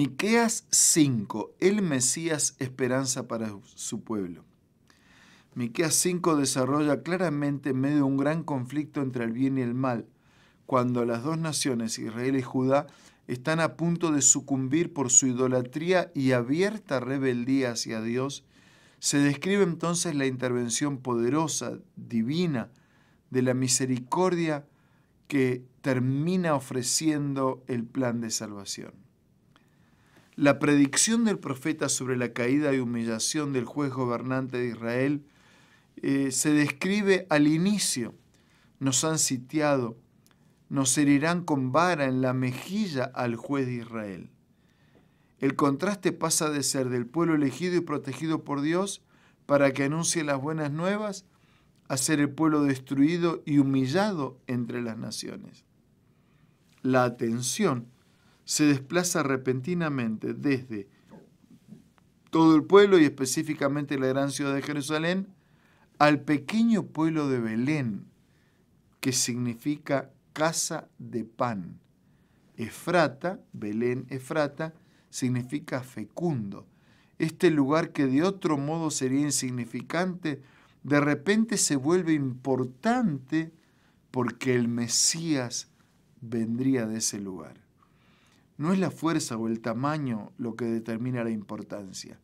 Miqueas 5, el Mesías esperanza para su pueblo. Miqueas 5 desarrolla claramente en medio de un gran conflicto entre el bien y el mal, cuando las dos naciones, Israel y Judá, están a punto de sucumbir por su idolatría y abierta rebeldía hacia Dios, se describe entonces la intervención poderosa, divina, de la misericordia que termina ofreciendo el plan de salvación. La predicción del profeta sobre la caída y humillación del juez gobernante de Israel eh, se describe al inicio. Nos han sitiado, nos herirán con vara en la mejilla al juez de Israel. El contraste pasa de ser del pueblo elegido y protegido por Dios para que anuncie las buenas nuevas a ser el pueblo destruido y humillado entre las naciones. La atención se desplaza repentinamente desde todo el pueblo y específicamente la gran ciudad de Jerusalén al pequeño pueblo de Belén, que significa casa de pan. Efrata, Belén Efrata, significa fecundo. Este lugar que de otro modo sería insignificante, de repente se vuelve importante porque el Mesías vendría de ese lugar. No es la fuerza o el tamaño lo que determina la importancia.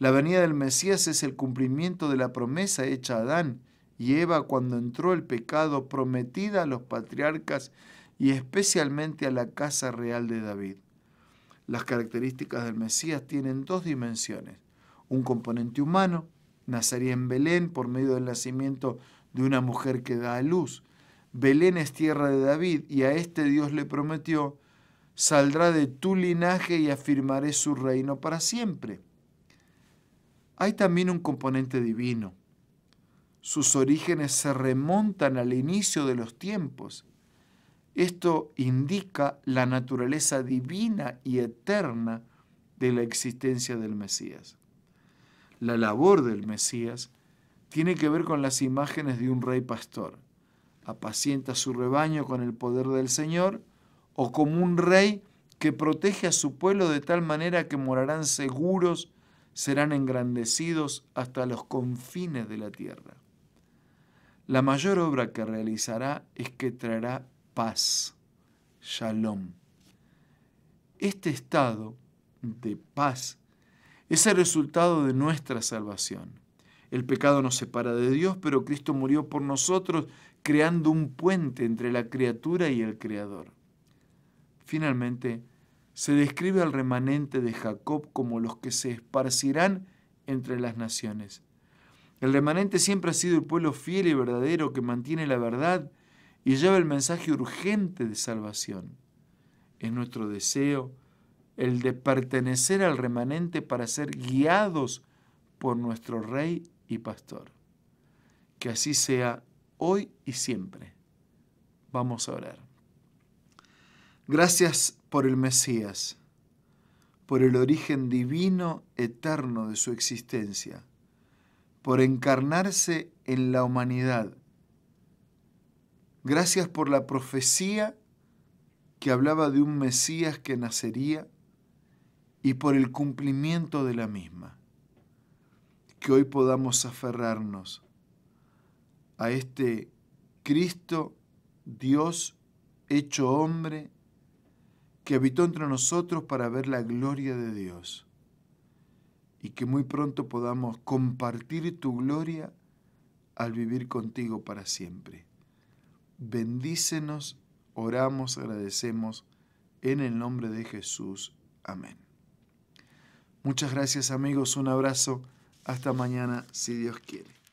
La venida del Mesías es el cumplimiento de la promesa hecha a Adán y Eva cuando entró el pecado prometida a los patriarcas y especialmente a la casa real de David. Las características del Mesías tienen dos dimensiones. Un componente humano, nacería en Belén por medio del nacimiento de una mujer que da a luz. Belén es tierra de David y a este Dios le prometió saldrá de tu linaje y afirmaré su reino para siempre. Hay también un componente divino. Sus orígenes se remontan al inicio de los tiempos. Esto indica la naturaleza divina y eterna de la existencia del Mesías. La labor del Mesías tiene que ver con las imágenes de un rey pastor. Apacienta su rebaño con el poder del Señor, o como un rey que protege a su pueblo de tal manera que morarán seguros, serán engrandecidos hasta los confines de la tierra. La mayor obra que realizará es que traerá paz, shalom. Este estado de paz es el resultado de nuestra salvación. El pecado nos separa de Dios, pero Cristo murió por nosotros creando un puente entre la criatura y el Creador. Finalmente, se describe al remanente de Jacob como los que se esparcirán entre las naciones. El remanente siempre ha sido el pueblo fiel y verdadero que mantiene la verdad y lleva el mensaje urgente de salvación. Es nuestro deseo el de pertenecer al remanente para ser guiados por nuestro Rey y Pastor. Que así sea hoy y siempre. Vamos a orar. Gracias por el Mesías, por el origen divino eterno de su existencia, por encarnarse en la humanidad. Gracias por la profecía que hablaba de un Mesías que nacería y por el cumplimiento de la misma. Que hoy podamos aferrarnos a este Cristo, Dios hecho hombre, que habitó entre nosotros para ver la gloria de Dios y que muy pronto podamos compartir tu gloria al vivir contigo para siempre. Bendícenos, oramos, agradecemos, en el nombre de Jesús. Amén. Muchas gracias amigos, un abrazo, hasta mañana si Dios quiere.